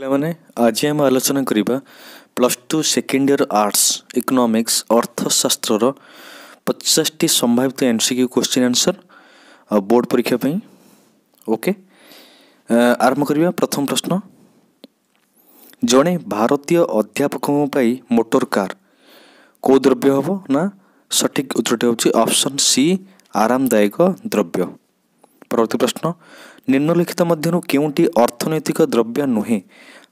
आलोचना पहिलामेन्चना plus two second year arts economic अर्थशास्त्र पचास टि सम्भावित एनसिक्यु क्विन् आन्सर बोर्ड परीक्षापे आरम्भ प्रथम प्रश्न जन भारतीय अध्यापकै मोटर कार के द्रव्य हे ना सठिक उत्तर हेर्छु अप्सन आरामदायक द्रव्य ପରବର୍ତ୍ତୀ ପ୍ରଶ୍ନ ନିମ୍ନଲିଖିତ ମଧ୍ୟରୁ କେଉଁଟି ଅର୍ଥନୈତିକ ଦ୍ରବ୍ୟ ନୁହେଁ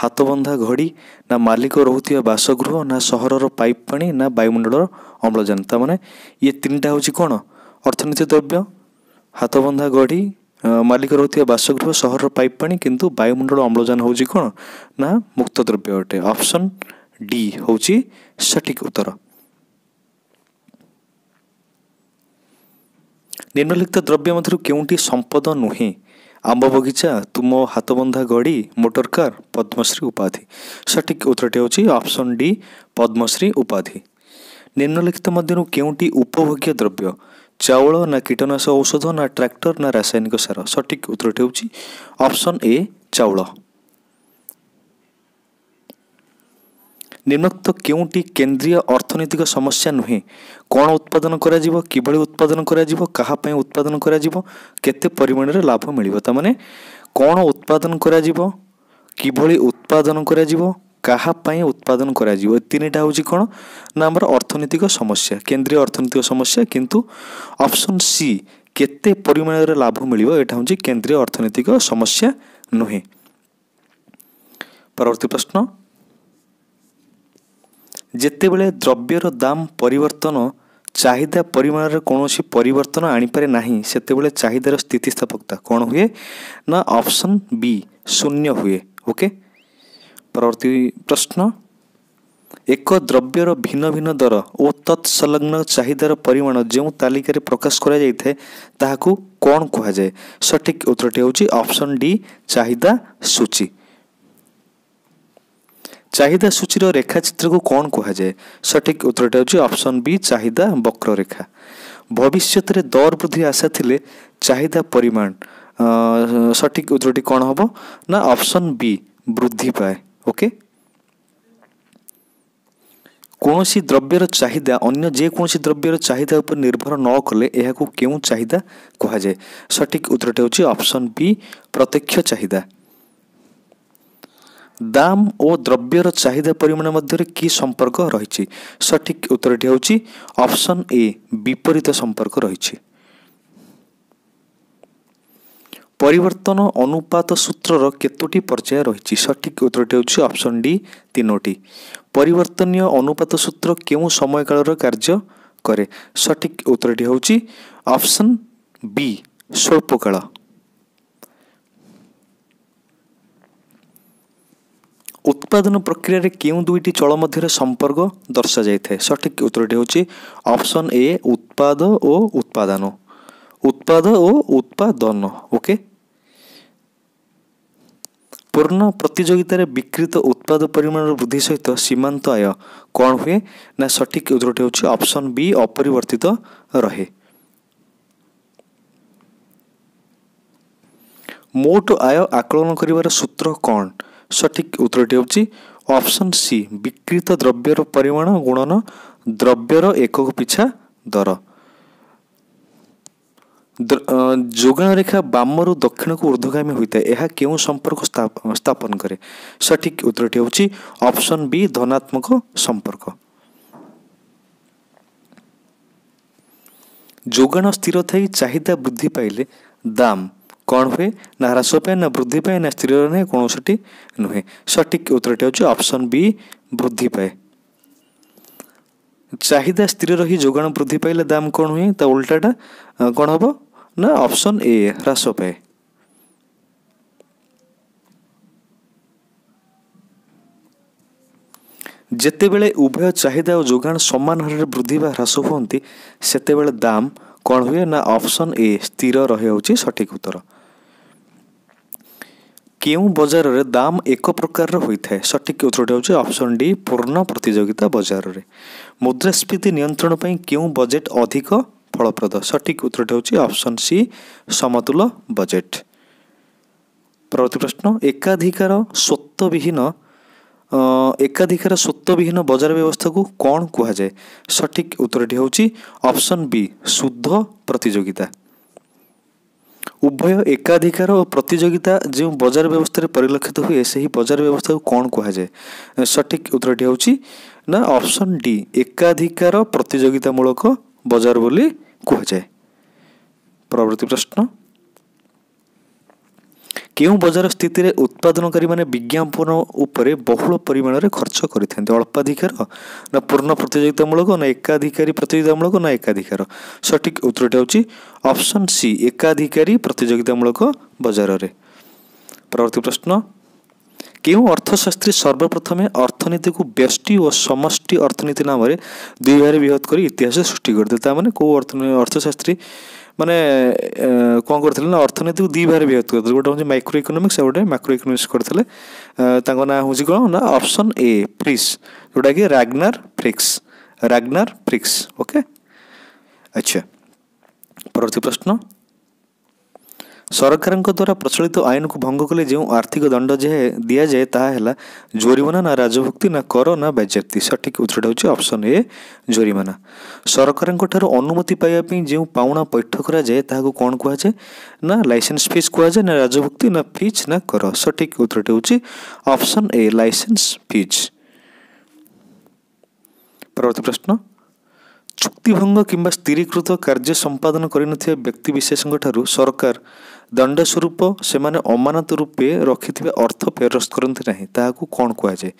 ହାତବନ୍ଧା ଘଡ଼ି ନା ମାଲିକ ରହୁଥିବା ବାସଗୃହ ନା ସହରର ପାଇପ୍ ପାଣି ନା ବାୟୁମଣ୍ଡଳର ଅମ୍ଳଜାନ ତାମାନେ ଇଏ ତିନିଟା ହେଉଛି କ'ଣ ଅର୍ଥନୈତିକ ଦ୍ରବ୍ୟ ହାତବନ୍ଧା ଘଡ଼ି ମାଲିକ ରହୁଥିବା ବାସଗୃହ ସହରର ପାଇପ୍ ପାଣି କିନ୍ତୁ ବାୟୁମଣ୍ଡଳ ଅମ୍ଳଜାନ ହେଉଛି କ'ଣ ନା ମୁକ୍ତ ଦ୍ରବ୍ୟ ଅଟେ ଅପସନ୍ ଡି ହେଉଛି ସଠିକ୍ ଉତ୍ତର निम्नलिखित द्रव्यमा केही सम्पद नुहेँ आम्ब बगिचा तुम हातबन्धा गडी मोटर कर् पद्मश्री सटिक सठिक उत्तरटी अप्सन डि पद्मश्री उप निम्नलिखितु के उपभोग्य द्रव्य चाउल नीटनाशक औषध न ट्राक्टर न रासायिक सार सठिक उत्तर हेर्छ अप्सन ए चाउल ନିମ୍ନୋକ୍ତ କେଉଁଟି କେନ୍ଦ୍ରୀୟ ଅର୍ଥନୈତିକ ସମସ୍ୟା ନୁହେଁ କ'ଣ ଉତ୍ପାଦନ କରାଯିବ କିଭଳି ଉତ୍ପାଦନ କରାଯିବ କାହା ପାଇଁ ଉତ୍ପାଦନ କରାଯିବ କେତେ ପରିମାଣରେ ଲାଭ ମିଳିବ ତା'ମାନେ କ'ଣ ଉତ୍ପାଦନ କରାଯିବ କିଭଳି ଉତ୍ପାଦନ କରାଯିବ କାହା ପାଇଁ ଉତ୍ପାଦନ କରାଯିବ ଏ ତିନିଟା ହେଉଛି କ'ଣ ନା ଆମର ଅର୍ଥନୈତିକ ସମସ୍ୟା କେନ୍ଦ୍ରୀୟ ଅର୍ଥନୈତିକ ସମସ୍ୟା କିନ୍ତୁ ଅପସନ୍ ସି କେତେ ପରିମାଣରେ ଲାଭ ମିଳିବ ଏଇଟା ହେଉଛି କେନ୍ଦ୍ରୀୟ ଅର୍ଥନୈତିକ ସମସ୍ୟା ନୁହେଁ ପରବର୍ତ୍ତୀ ପ୍ରଶ୍ନ ଯେତେବେଳେ ଦ୍ରବ୍ୟର ଦାମ ପରିବର୍ତ୍ତନ ଚାହିଦା ପରିମାଣରେ କୌଣସି ପରିବର୍ତ୍ତନ ଆଣିପାରେ ନାହିଁ ସେତେବେଳେ ଚାହିଦାର ସ୍ଥିତି ସ୍ଥାପକତା କ'ଣ ହୁଏ ନା ଅପସନ୍ ବି ଶୂନ୍ୟ ହୁଏ ଓକେ ପରବର୍ତ୍ତୀ ପ୍ରଶ୍ନ ଏକ ଦ୍ରବ୍ୟର ଭିନ୍ନ ଭିନ୍ନ ଦର ଓ ତତ୍ସଲଗ୍ନ ଚାହିଦାର ପରିମାଣ ଯେଉଁ ତାଲିକାରେ ପ୍ରକାଶ କରାଯାଇଥାଏ ତାହାକୁ କ'ଣ କୁହାଯାଏ ସଠିକ୍ ଉତ୍ତରଟି ହେଉଛି ଅପସନ୍ ଡି ଚାହିଦା ସୂଚୀ ଚାହିଦା ସୂଚୀର ରେଖାଚିତ୍ରକୁ କ'ଣ କୁହାଯାଏ ସଠିକ୍ ଉତ୍ତରଟି ହେଉଛି ଅପସନ୍ ବି ଚାହିଦା ବକ୍ରରେଖା ଭବିଷ୍ୟତରେ ଦର ବୃଦ୍ଧି ଆଶା ଥିଲେ ଚାହିଦା ପରିମାଣ ସଠିକ୍ ଉତ୍ତରଟି କ'ଣ ହେବ ନା ଅପସନ୍ ବି ବୃଦ୍ଧି ପାଏ ଓକେ କୌଣସି ଦ୍ରବ୍ୟର ଚାହିଦା ଅନ୍ୟ ଯେକୌଣସି ଦ୍ରବ୍ୟର ଚାହିଦା ଉପରେ ନିର୍ଭର ନ କଲେ ଏହାକୁ କେଉଁ ଚାହିଦା କୁହାଯାଏ ସଠିକ୍ ଉତ୍ତରଟି ହେଉଛି ଅପସନ୍ ବି ପ୍ରତ୍ୟକ୍ଷ ଚାହିଦା ଦାମ ଓ ଦ୍ରବ୍ୟର ଚାହିଦା ପରିମାଣ ମଧ୍ୟରେ କି ସମ୍ପର୍କ ରହିଛି ସଠିକ୍ ଉତ୍ତରଟି ହେଉଛି ଅପସନ୍ ଏ ବିପରୀତ ସମ୍ପର୍କ ରହିଛି ପରିବର୍ତ୍ତନ ଅନୁପାତ ସୂତ୍ରର କେତୋଟି ପର୍ଯ୍ୟାୟ ରହିଛି ସଠିକ୍ ଉତ୍ତରଟି ହେଉଛି ଅପସନ୍ ଡି ତିନୋଟି ପରିବର୍ତ୍ତନୀୟ ଅନୁପାତ ସୂତ୍ର କେଉଁ ସମୟକାଳର କାର୍ଯ୍ୟ କରେ ସଠିକ୍ ଉତ୍ତରଟି ହେଉଛି ଅପସନ୍ ବି ସ୍ୱଳ୍ପକାଳ ଉତ୍ପାଦନ ପ୍ରକ୍ରିୟାରେ କେଉଁ ଦୁଇଟି ଚଳ ମଧ୍ୟରେ ସମ୍ପର୍କ ଦର୍ଶାଯାଇଥାଏ ସଠିକ୍ ଉତ୍ତରଟି ହେଉଛି ଅପସନ୍ ଏ ଉତ୍ପାଦ ଓ ଉତ୍ପାଦନ ଉତ୍ପାଦ ଓ ଉତ୍ପାଦନ ଓକେ ପୂର୍ଣ୍ଣ ପ୍ରତିଯୋଗିତାରେ ବିକ୍ରିତ ଉତ୍ପାଦ ପରିମାଣର ବୃଦ୍ଧି ସହିତ ସୀମାନ୍ତ ଆୟ କ'ଣ ହୁଏ ନା ସଠିକ୍ ଉତ୍ତରଟି ହେଉଛି ଅପସନ୍ ବି ଅପରିବର୍ତ୍ତିତ ରହେ ମୋଟ ଆୟ ଆକଳନ କରିବାର ସୂତ୍ର କ'ଣ ସଠିକ୍ ଉତ୍ତରଟି ହେଉଛି ଅପସନ୍ ସି ବିକ୍ରିତ ଦ୍ରବ୍ୟର ପରିମାଣ ଗୁଣନ ଦ୍ରବ୍ୟର ଏକକ ପିଛା ଦର ଯୋଗାଣ ରେଖା ବାମରୁ ଦକ୍ଷିଣକୁ ଉର୍ଦ୍ଧ୍ୱଗାମୀ ହୋଇଥାଏ ଏହା କେଉଁ ସମ୍ପର୍କ ସ୍ଥାପନ କରେ ସଠିକ୍ ଉତ୍ତରଟି ହେଉଛି ଅପସନ୍ ବି ଧନାତ୍ମକ ସମ୍ପର୍କ ଯୋଗାଣ ସ୍ଥିର ଥାଇ ଚାହିଦା ବୃଦ୍ଧି ପାଇଲେ ଦାମ୍ କ'ଣ ହୁଏ ନା ହ୍ରାସ ପାଏ ନା ବୃଦ୍ଧି ପାଏ ନା ସ୍ଥିର ନୁହେଁ କୌଣସିଟି ନୁହେଁ ସଠିକ୍ ଉତ୍ତରଟି ହେଉଛି ଅପସନ୍ ବି ବୃଦ୍ଧି ପାଏ ଚାହିଦା ସ୍ଥିର ରହି ଯୋଗାଣ ବୃଦ୍ଧି ପାଇଲେ ଦାମ କ'ଣ ହୁଏ ତା ଉଲ୍ଟାଟା କ'ଣ ହେବ ନା ଅପସନ୍ ଏ ହ୍ରାସ ପାଏ ଯେତେବେଳେ ଉଭୟ ଚାହିଦା ଓ ଯୋଗାଣ ସମାନ ହାରରେ ବୃଦ୍ଧି ବା ହ୍ରାସ ହୁଅନ୍ତି ସେତେବେଳେ ଦାମ୍ କ'ଣ ହୁଏ ନା ଅପସନ୍ ଏ ସ୍ଥିର ରହିଯାଉଛି ସଠିକ୍ ଉତ୍ତର केही बजार र दाम एक प्रकार र हुए सठिक उत्तर हेर्छ अप्सन डि पूर्ण प्रतियोगिता बजारले मुद्रास्फीति नियन्त्रण पनि केही बजेट अधिक फलप्रद सटिक उत्तर हेर्छ अप्सन सि समतुल बजेट पवर्ती प्रश्न एकाधिकर स्वतविहीन एक सत्वविहीन बजार व्यवस्थाको कन् कु सठिक उत्तर हेर्छ अप्सन बी शुद्ध प्रतियोगिता ଉଭୟ ଏକାଧିକାର ଓ ପ୍ରତିଯୋଗିତା ଯେଉଁ ବଜାର ବ୍ୟବସ୍ଥାରେ ପରିଲକ୍ଷିତ ହୁଏ ସେହି ବଜାର ବ୍ୟବସ୍ଥାକୁ କ'ଣ କୁହାଯାଏ ସଠିକ୍ ଉତ୍ତରଟି ହେଉଛି ନା ଅପସନ୍ ଡି ଏକାଧିକାର ପ୍ରତିଯୋଗିତାମୂଳକ ବଜାର ବୋଲି କୁହାଯାଏ ପରବର୍ତ୍ତୀ ପ୍ରଶ୍ନ କେଉଁ ବଜାର ସ୍ଥିତିରେ ଉତ୍ପାଦନକାରୀମାନେ ବିଜ୍ଞାପନ ଉପରେ ବହୁଳ ପରିମାଣରେ ଖର୍ଚ୍ଚ କରିଥାନ୍ତି ଅଳ୍ପାଧିକାର ନା ପୂର୍ଣ୍ଣ ପ୍ରତିଯୋଗିତାମୂଳକ ନା ଏକାଧିକାରୀ ପ୍ରତିଯୋଗିତାମୂଳକ ନା ଏକାଧିକାର ସଠିକ୍ ଉତ୍ତରଟି ହେଉଛି ଅପସନ୍ ସି ଏକାଧିକାରୀ ପ୍ରତିଯୋଗିତାମୂଳକ ବଜାରରେ ପରବର୍ତ୍ତୀ ପ୍ରଶ୍ନ କେଉଁ ଅର୍ଥଶାସ୍ତ୍ରୀ ସର୍ବପ୍ରଥମେ ଅର୍ଥନୀତିକୁ ବ୍ୟଷ୍ଟି ଓ ସମଷ୍ଟି ଅର୍ଥନୀତି ନାମରେ ଦୁଇ ଭାଗରେ ବିହତ କରି ଇତିହାସ ସୃଷ୍ଟି କରିଥିଲେ ତା ମାନେ କେଉଁ ଅର୍ଥଶାସ୍ତ୍ରୀ ମାନେ କ'ଣ କରିଥିଲେ ନା ଅର୍ଥନୀତିକୁ ଦୁଇ ଭାବରେ ବିଭକ୍ତ କରିଥିଲେ ଗୋଟେ ହେଉଛି ମାଇକ୍ରୋ ଇକୋନୋମିକ୍ସ ଆଉ ଗୋଟେ ମାକ୍ରୋ ଇକୋନୋମିକ୍ସ କରିଥିଲେ ତାଙ୍କ ନାଁ ହେଉଛି କ'ଣ ନା ଅପସନ୍ ଏ ପ୍ରିସ୍ ଯେଉଁଟାକି ରାଗନାର ଫ୍ରିକ୍ସ ରାଗନାର ଫ୍ରିକ୍ସ ଓକେ ଆଚ୍ଛା ପରବର୍ତ୍ତୀ ପ୍ରଶ୍ନ ସରକାରଙ୍କ ଦ୍ୱାରା ପ୍ରଚଳିତ ଆଇନକୁ ଭଙ୍ଗ କଲେ ଯେଉଁ ଆର୍ଥିକ ଦଣ୍ଡ ଯେ ଦିଆଯାଏ ତାହା ହେଲା ଜୋରିମାନା ନା ରାଜଭକ୍ତି ନା କର ନା ବାଜ୍ୟାପ୍ତି ସଠିକ୍ ଉତ୍ତରଟା ହେଉଛି ଅପସନ୍ ଏ ଜୋରିମାନା ସରକାରଙ୍କ ଠାରୁ ଅନୁମତି ପାଇବା ପାଇଁ ଯେଉଁ ପାଉଣା ପୈଠ କରାଯାଏ ତାହାକୁ କ'ଣ କୁହାଯାଏ ନା ଲାଇସେନ୍ସ ଫିଜ୍ କୁହାଯାଏ ନା ରାଜଭକ୍ତି ନା ଫିଜ୍ ନା କର ସଠିକ ଉତ୍ତରଟି ହେଉଛି ଅପସନ୍ ଏ ଲାଇସେନ୍ସ ଫିଜ୍ ପରବର୍ତ୍ତୀ ପ୍ରଶ୍ନ ଚୁକ୍ତିଭଙ୍ଗ କିମ୍ବା ସ୍ଥିରୀକୃତ କାର୍ଯ୍ୟ ସମ୍ପାଦନ କରିନଥିବା ବ୍ୟକ୍ତିବିଶେଷଙ୍କ ଠାରୁ ସରକାର ଦଣ୍ଡ ସ୍ୱରୂପ ସେମାନେ ଅମାନତ ରୂପେ ରଖିଥିବା ଅର୍ଥ ଫେରସ୍ତ କରନ୍ତି ନାହିଁ ତାହାକୁ କ'ଣ କୁହାଯାଏ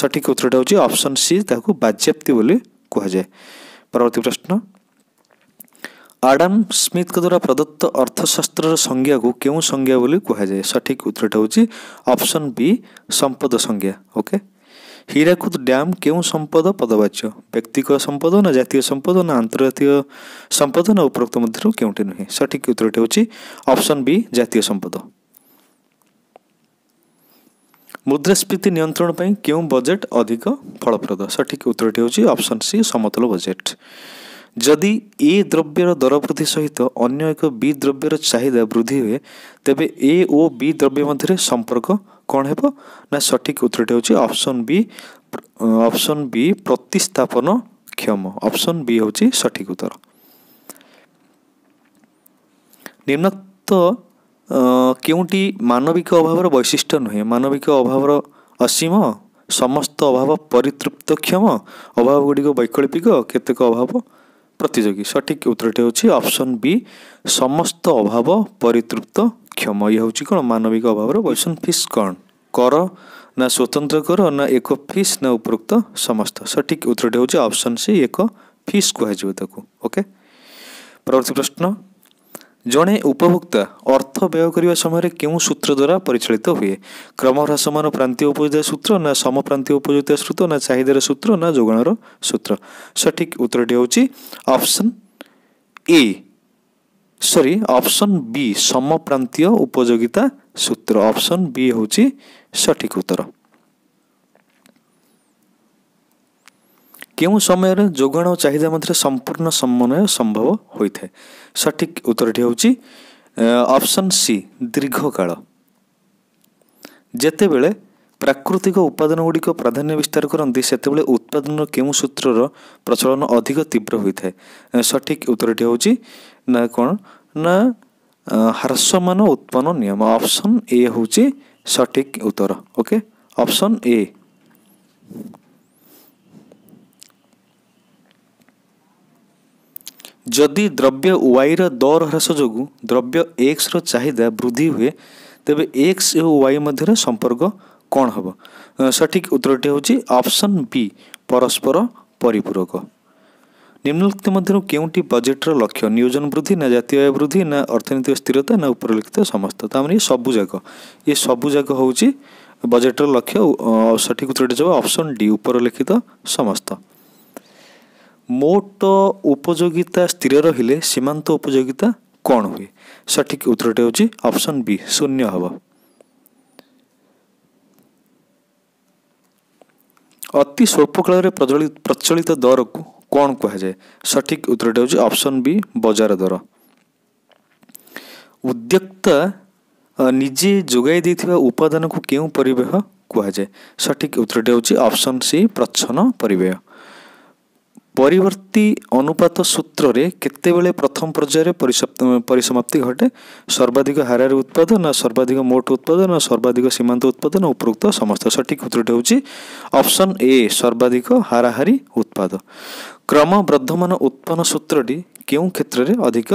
ସଠିକ ଉତ୍ତରଟା ହେଉଛି ଅପସନ୍ ସି ତାହାକୁ ବାଜ୍ୟାପ୍ତି ବୋଲି କୁହାଯାଏ ପରବର୍ତ୍ତୀ ପ୍ରଶ୍ନ ଆଡ଼ାମ ସ୍ମିଥଙ୍କ ଦ୍ୱାରା ପ୍ରଦତ୍ତ ଅର୍ଥଶାସ୍ତ୍ରର ସଂଜ୍ଞାକୁ କେଉଁ ସଂଜ୍ଞା ବୋଲି କୁହାଯାଏ ସଠିକ ଉତ୍ତରଟା ହେଉଛି ଅପସନ୍ ବି ସମ୍ପଦ ସଂଜ୍ଞା ଓକେ ହୀରାକୁଦ ଡ୍ୟାମ୍ କେଉଁ ସମ୍ପଦ ପଦବାଚ୍ୟ ବ୍ୟକ୍ତିକ ସମ୍ପଦ ନା ଜାତୀୟ ସମ୍ପଦ ନା ଆନ୍ତର୍ଜାତୀୟ ସମ୍ପଦ ନା ଉପରୋକ୍ତ ମଧ୍ୟରୁ କେଉଁଠି ନୁହେଁ ସଠିକ୍ ଉତ୍ତରଟି ହେଉଛି ଅପସନ୍ ବି ଜାତୀୟ ସମ୍ପଦ ମୁଦ୍ରାସ୍ଫୀତି ନିୟନ୍ତ୍ରଣ ପାଇଁ କେଉଁ ବଜେଟ୍ ଅଧିକ ଫଳପ୍ରଦ ସଠିକ୍ ଉତ୍ତରଟି ହେଉଛି ଅପସନ୍ ସି ସମତଳ ବଜେଟ୍ ଯଦି ଏ ଦ୍ରବ୍ୟର ଦର ବୃଦ୍ଧି ସହିତ ଅନ୍ୟ ଏକ ବି ଦ୍ରବ୍ୟର ଚାହିଦା ବୃଦ୍ଧି ହୁଏ ତେବେ ଏ ଓ ବି ଦ୍ରବ୍ୟ ମଧ୍ୟରେ ସମ୍ପର୍କ କ'ଣ ହେବ ନା ସଠିକ୍ ଉତ୍ତରଟି ହେଉଛି ଅପସନ୍ ବି ଅପସନ୍ ବି ପ୍ରତିସ୍ଥାପନ କ୍ଷମ ଅପସନ୍ ବି ହେଉଛି ସଠିକ୍ ଉତ୍ତର ନିମ୍ନକ୍ତ କେଉଁଟି ମାନବିକ ଅଭାବର ବୈଶିଷ୍ଟ୍ୟ ନୁହେଁ ମାନବିକ ଅଭାବର ଅସୀମ ସମସ୍ତ ଅଭାବ ପରିତୃପ୍ତ କ୍ଷମ ଅଭାବ ଗୁଡ଼ିକ ବୈକଳ୍ପିକ କେତେକ ଅଭାବ ପ୍ରତିଯୋଗୀ ସଠିକ୍ ଉତ୍ତରଟି ହେଉଛି ଅପସନ୍ ବି ସମସ୍ତ ଅଭାବ ପରିତୃପ୍ତ ଇଏ ହେଉଛି କ'ଣ ମାନବିକ ଅଭାବର ବୈଷମ ଫିସ୍ କ'ଣ କର ନା ସ୍ୱତନ୍ତ୍ର କର ନା ଏକ ଫିସ୍ ନା ଉପରୋକ୍ତ ସମସ୍ତ ସଠିକ୍ ଉତ୍ତରଟି ହେଉଛି ଅପସନ୍ ସି ଏକ ଫିସ୍ କୁହାଯିବ ତାକୁ ଓକେ ପରବର୍ତ୍ତୀ ପ୍ରଶ୍ନ ଜଣେ ଉପଭୋକ୍ତା ଅର୍ଥ ବ୍ୟୟ କରିବା ସମୟରେ କେଉଁ ସୂତ୍ର ଦ୍ୱାରା ପରିଚାଳିତ ହୁଏ କ୍ରମ ହ୍ରାସମାନ ପ୍ରାନ୍ତୀୟ ଉପଯୋଗିତା ସୂତ୍ର ନା ସମ ପ୍ରାନ୍ତୀୟ ଉପଯୋଗିତା ସୂତ୍ର ନା ଚାହିଦାର ସୂତ୍ର ନା ଯୋଗାଣର ସୂତ୍ର ସଠିକ୍ ଉତ୍ତରଟି ହେଉଛି option A sorry option B ସମପ୍ରାନ୍ତୀୟ ଉପଯୋଗିତା ସୂତ୍ର ଅପସନ୍ ବି ହେଉଛି ସଠିକ୍ ଉତ୍ତର କେଉଁ ସମୟରେ ଯୋଗାଣ ଓ ଚାହିଦା ମଧ୍ୟରେ ସମ୍ପୂର୍ଣ୍ଣ ସମନ୍ୱୟ ସମ୍ଭବ ହୋଇଥାଏ ସଠିକ୍ ଉତ୍ତରଟି ହେଉଛି ଅପସନ୍ ସି ଦୀର୍ଘକାଳ ଯେତେବେଳେ ପ୍ରାକୃତିକ ଉପାଦାନଗୁଡ଼ିକ ପ୍ରାଧାନ୍ୟ ବିସ୍ତାର କରନ୍ତି ସେତେବେଳେ ଉତ୍ପାଦନର କେଉଁ ସୂତ୍ରର ପ୍ରଚଳନ ଅଧିକ ତୀବ୍ର ହୋଇଥାଏ ସଠିକ୍ ଉତ୍ତରଟି ହେଉଛି ନା କ'ଣ ନା ହ୍ରାସମାନ ଉତ୍ପନ୍ନ ନିୟମ ଅପସନ୍ ଏ ହେଉଛି ସଠିକ୍ ଉତ୍ତର ଓକେ ଅପସନ୍ ଏ ଯଦି ଦ୍ରବ୍ୟ ୱାଇର ଦର ହ୍ରାସ ଯୋଗୁଁ ଦ୍ରବ୍ୟ ଏକ୍ସର ଚାହିଦା ବୃଦ୍ଧି ହୁଏ ତେବେ ଏକ୍ସ ଏବଂ ୱାଇ ମଧ୍ୟରେ ସମ୍ପର୍କ କ'ଣ ହେବ ସଠିକ୍ ଉତ୍ତରଟି ହେଉଛି ଅପସନ୍ ବି ପରସ୍ପର ପରିପୂରକ ନିମ୍ନଲିଖିତ ମଧ୍ୟରୁ କେଉଁଟି ବଜେଟ୍ର ଲକ୍ଷ୍ୟ ନିୟୋଜନ ବୃଦ୍ଧି ନା ଜାତୀୟ ଆୟ ବୃଦ୍ଧି ନା ଅର୍ଥନୈତିକ ସ୍ଥିରତା ନା ଉପରଲିଖିତ ସମସ୍ତ ତାମାନେ ଏ ସବୁଯାକ ଏ ସବୁଯାକ ହେଉଛି ବଜେଟ୍ର ଲକ୍ଷ୍ୟ ସଠିକ ଉତ୍ତରଟି ଯାଉ ଅପସନ୍ ଡି ଉପରଲିଖିତ ସମସ୍ତ ମୋଟ ଉପଯୋଗିତା ସ୍ଥିର ରହିଲେ ସୀମାନ୍ତ ଉପଯୋଗିତା କ'ଣ ହୁଏ ସଠିକ ଉତ୍ତରଟି ହେଉଛି ଅପସନ୍ ବି ଶୂନ୍ୟ ହେବ ଅତି ସ୍ୱଳ୍ପକାଳରେ ପ୍ରଚଳିତ ଦରକୁ କ'ଣ କୁହାଯାଏ ସଠିକ୍ ଉତ୍ତରଟି ହେଉଛି ଅପସନ୍ ବି ବଜାର ଦର ଉଦ୍ୟକ୍ତା ନିଜେ ଯୋଗାଇ ଦେଇଥିବା ଉପାଦାନକୁ କେଉଁ ପରିବ୍ୟୟ କୁହାଯାଏ ସଠିକ୍ ଉତ୍ତରଟି ହେଉଛି ଅପସନ୍ ସି ପ୍ରଚ୍ଛନ୍ନ ପରିବ୍ୟୟ ପରିବର୍ତ୍ତୀ ଅନୁପାତ ସୂତ୍ରରେ କେତେବେଳେ ପ୍ରଥମ ପର୍ଯ୍ୟାୟରେ ପରିସମାପ୍ତି ଘଟେ ସର୍ବାଧିକ ହାରାରେ ଉତ୍ପାଦନ ସର୍ବାଧିକ ମୋଟ ଉତ୍ପାଦନ ସର୍ବାଧିକ ସୀମାନ୍ତ ଉତ୍ପାଦନ ଉପରୋକ୍ତ ସମସ୍ତ ସଠିକ୍ ଉତ୍ତରଟି ହେଉଛି ଅପସନ୍ ଏ ସର୍ବାଧିକ ହାରାହାରି ଉତ୍ପାଦ କ୍ରମବର୍ଦ୍ଧମାନ ଉତ୍ପନ୍ନ ସୂତ୍ରଟି କେଉଁ କ୍ଷେତ୍ରରେ ଅଧିକ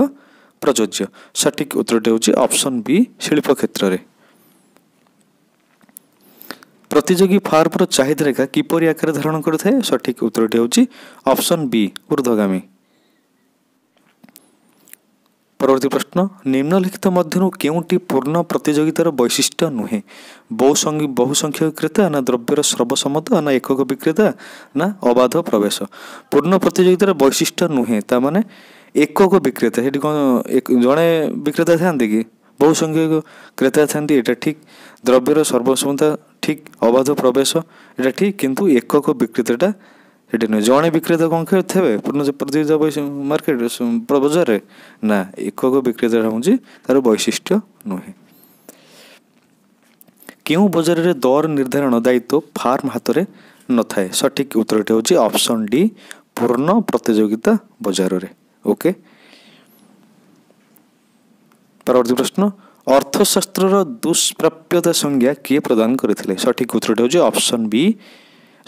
ପ୍ରଯୁଜ୍ୟ ସଠିକ୍ ଉତ୍ତରଟି ହେଉଛି ଅପସନ୍ ବି ଶିଳ୍ପ କ୍ଷେତ୍ରରେ ପ୍ରତିଯୋଗୀ ଫାର୍ମର ଚାହିଦା ରେଖା କିପରି ଆକାର ଧାରଣ କରିଥାଏ ସଠିକ୍ ଉତ୍ତରଟି ହେଉଛି ଅପସନ୍ ବି ଉର୍ଦ୍ଧ୍ୱଗାମୀ ପରବର୍ତ୍ତୀ ପ୍ରଶ୍ନ ନିମ୍ନଲିଖିତ ମଧ୍ୟରୁ କେଉଁଟି ପୂର୍ଣ୍ଣ ପ୍ରତିଯୋଗିତାର ବୈଶିଷ୍ଟ୍ୟ ନୁହେଁ ବହୁସଂଖ୍ୟ ବହୁସଂଖ୍ୟକ କ୍ରେତା ନା ଦ୍ରବ୍ୟର ସର୍ବସମ୍ମତ ନା ଏକକ ବିକ୍ରେତା ନା ଅବାଧ ପ୍ରବେଶ ପୂର୍ଣ୍ଣ ପ୍ରତିଯୋଗିତାର ବୈଶିଷ୍ଟ୍ୟ ନୁହେଁ ତା ମାନେ ଏକକ ବିକ୍ରେତା ସେଠି କ'ଣ ଜଣେ ବିକ୍ରେତା ଥାନ୍ତି କି ବହୁସଂଖ୍ୟକ କ୍ରେତା ଥାନ୍ତି ଏଇଟା ଠିକ୍ ଦ୍ରବ୍ୟର ସର୍ବସମ୍ମତ ଠିକ୍ ଅବାଧ ପ୍ରବେଶ ଏଇଟା ଠିକ୍ କିନ୍ତୁ ଏକକ ବିକ୍ରେତାଟା ଏଠି ନୁହେଁ ଜଣେ ବିକ୍ରେତା କ'ଣ ପୂର୍ଣ୍ଣ ପ୍ରତିଯୋଗିତା ମାର୍କେଟ ବଜାରରେ ନା ଏକକ ବିକ୍ରେତା ହେଉଛି ତା'ର ବୈଶିଷ୍ଟ୍ୟ ନୁହେଁ କେଉଁ ବଜାରରେ ଦର ନିର୍ଦ୍ଧାରଣ ଦାୟିତ୍ୱ ଫାର୍ମ ହାତରେ ନଥାଏ ସଠିକ୍ ଉତ୍ତରଟି ହେଉଛି ଅପସନ୍ ଡି ପୂର୍ଣ୍ଣ ପ୍ରତିଯୋଗିତା ବଜାରରେ ଓକେ ପରବର୍ତ୍ତୀ ପ୍ରଶ୍ନ ଅର୍ଥଶାସ୍ତ୍ରର ଦୁଷ୍ପ୍ରାପ୍ୟତା ସଂଜ୍ଞା କିଏ ପ୍ରଦାନ କରିଥିଲେ ସଠିକ୍ ଉତ୍ତରଟି ହେଉଛି option B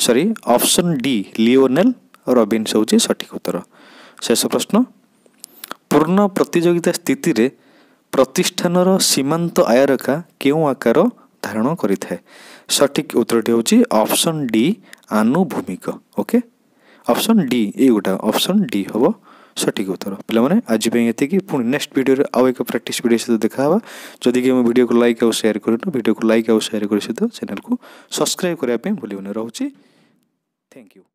sorry option D Lionel Robbins ହେଉଛି ସଠିକ୍ ଉତ୍ତର ଶେଷ ପ୍ରଶ୍ନ ପୂର୍ଣ୍ଣ ପ୍ରତିଯୋଗିତା ସ୍ଥିତିରେ ପ୍ରତିଷ୍ଠାନର ସୀମାନ୍ତ ଆୟରେଖା କେଉଁ ଆକାର ଧାରଣ କରିଥାଏ ସଠିକ୍ ଉତ୍ତରଟି ହେଉଛି ଅପସନ୍ ଡି ଆନୁଭୂମିକ ଓକେ ଅପସନ୍ ଡି ଏଇ ଗୋଟା ଅପସନ୍ ଡି ହେବ ସଠିକ୍ ଉତ୍ତର ପିଲାମାନେ ଆଜି ପାଇଁ ଏତିକି ପୁଣି ନେକ୍ସଟ ଭିଡ଼ିଓରେ ଆଉ ଏକ ପ୍ରାକ୍ଟିସ୍ ଭିଡ଼ିଓ ସହିତ ଦେଖାହେବା ଯଦି କି ଆମ ଭିଡ଼ିଓକୁ ଲାଇକ୍ ଆଉ ସେୟାର କରନ୍ତୁ ଭିଡ଼ିଓକୁ ଲାଇକ୍ ଆଉ ସେୟାର କରିବା ସହିତ ଚ୍ୟାନେଲକୁ ସବସ୍କ୍ରାଇବ୍ କରିବା ପାଇଁ ଭୁଲିବନି ରହୁଛି ଥ୍ୟାଙ୍କ ୟୁ